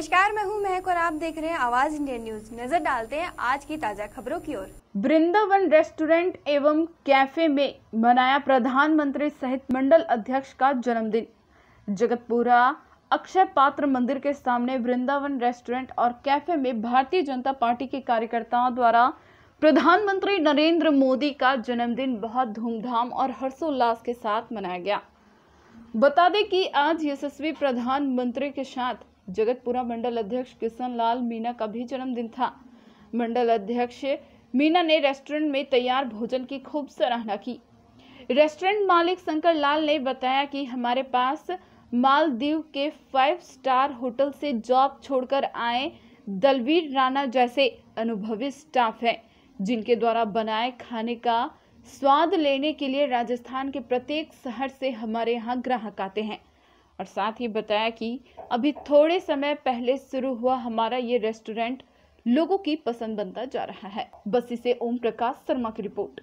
नमस्कार मैं हूं महक और आप देख रहे हैं आवाज इंडिया न्यूज नजर डालते हैं आज की ताजा खबरों की ओर वृंदावन रेस्टोरेंट एवं कैफे में मनाया प्रधानमंत्री सहित मंडल अध्यक्ष का जन्मदिन जगतपुरा अक्षय पात्र मंदिर के सामने वृंदावन रेस्टोरेंट और कैफे में भारतीय जनता पार्टी के कार्यकर्ताओं द्वारा प्रधानमंत्री नरेंद्र मोदी का जन्मदिन बहुत धूमधाम और हर्षोल्लास के साथ मनाया गया बता दें कि आज यशस्वी प्रधानमंत्री के साथ जगतपुरा मंडल अध्यक्ष किशन लाल मीना का भी जन्मदिन था मंडल अध्यक्ष मीना ने रेस्टोरेंट में तैयार भोजन की खूब सराहना की रेस्टोरेंट मालिक शंकर लाल ने बताया कि हमारे पास मालदीव के फाइव स्टार होटल से जॉब छोड़कर आए दलवीर राणा जैसे अनुभवी स्टाफ हैं जिनके द्वारा बनाए खाने का स्वाद लेने के लिए राजस्थान के प्रत्येक शहर से हमारे यहाँ ग्राहक आते हैं और साथ ही बताया कि अभी थोड़े समय पहले शुरू हुआ हमारा ये रेस्टोरेंट लोगों की पसंद बनता जा रहा है बस इसे ओम प्रकाश शर्मा की रिपोर्ट